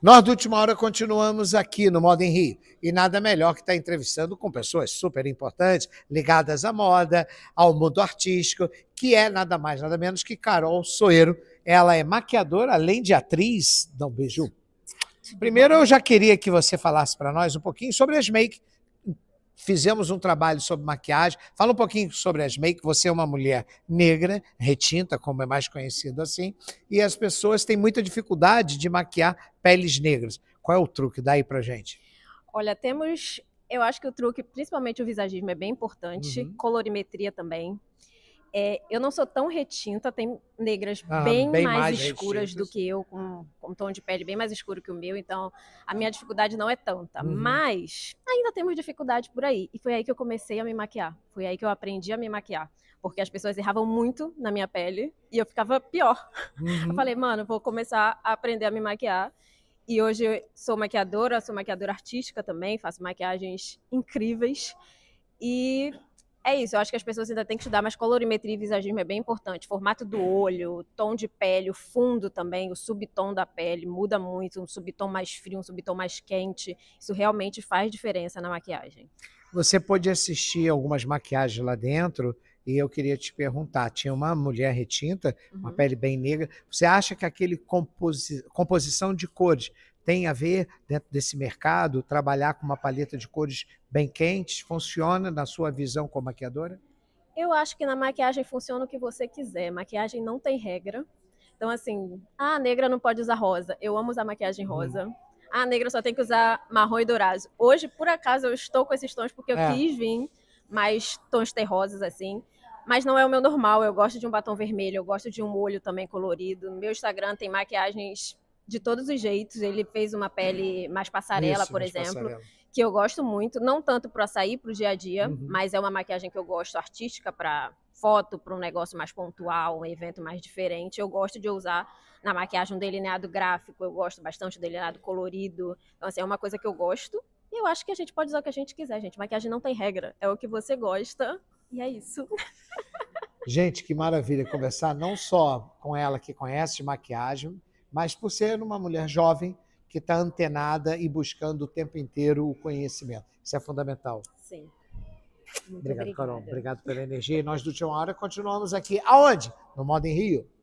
Nós, do Última Hora, continuamos aqui no Moda em Rio. E nada melhor que estar tá entrevistando com pessoas super importantes, ligadas à moda, ao mundo artístico, que é nada mais, nada menos que Carol Soeiro. Ela é maquiadora, além de atriz. Dá um beijo. Primeiro, eu já queria que você falasse para nós um pouquinho sobre as make. Fizemos um trabalho sobre maquiagem. Fala um pouquinho sobre as make. Você é uma mulher negra, retinta, como é mais conhecido assim, e as pessoas têm muita dificuldade de maquiar peles negras. Qual é o truque? Dá aí pra gente. Olha, temos. Eu acho que o truque, principalmente o visagismo, é bem importante. Uhum. Colorimetria também. É, eu não sou tão retinta, tem negras ah, bem, bem, mais, mais escuras retintas. do que eu, com, com, um tom de pele bem mais escuro que o meu, então a minha dificuldade não é tanta. Uhum. Mas ainda temos dificuldade por aí. E foi aí que eu comecei a me maquiar. Foi aí que eu aprendi a me maquiar. Porque as pessoas erravam muito na minha pele e eu ficava pior. Uhum. Eu falei, mano, vou começar a aprender a me maquiar. E hoje eu sou maquiadora, sou maquiadora artística também, faço maquiagens incríveis. E é isso, eu acho que as pessoas ainda têm que estudar, mas colorimetria e visagismo é bem importante. Formato do olho, tom de pele, o fundo também, o subtom da pele muda muito, um subtom mais frio, um subtom mais quente. Isso realmente faz diferença na maquiagem. Você pôde assistir algumas maquiagens lá dentro e eu queria te perguntar: tinha uma mulher retinta, uhum. uma pele bem negra. Você acha que aquele composi composição de cores tem a ver dentro desse mercado? Trabalhar com uma paleta de cores bem quentes funciona na sua visão como maquiadora? Eu acho que na maquiagem funciona o que você quiser. Maquiagem não tem regra. Então, assim, ah, a negra não pode usar rosa. Eu amo usar maquiagem uhum. rosa. Hum ah, negra só tem que usar marrom e dourado. Hoje, por acaso, eu estou com esses tons porque eu é. quis vir mais tons terrosos, assim mas não é o meu normal. Eu gosto de um batom vermelho, eu gosto de um olho também colorido. No meu Instagram tem maquiagens de todos os jeitos. Ele fez uma pele mais passarela, Isso, por mais exemplo. Passarela. Que eu gosto muito, não tanto para sair para o dia a dia, uhum. mas é uma maquiagem que eu gosto artística para foto, para um negócio mais pontual, um evento mais diferente. Eu gosto de usar na maquiagem um delineado gráfico, eu gosto bastante do delineado colorido. Então, assim, é uma coisa que eu gosto. E eu acho que a gente pode usar o que a gente quiser, gente. Maquiagem não tem regra. É o que você gosta, e é isso. Gente, que maravilha conversar não só com ela que conhece maquiagem, mas por ser uma mulher jovem que está antenada e buscando o tempo inteiro o conhecimento. Isso é fundamental. Sim. Muito obrigado, obrigada. Carol. Obrigado pela energia. E nós do Tio Hora continuamos aqui. Aonde? No Modem em Rio.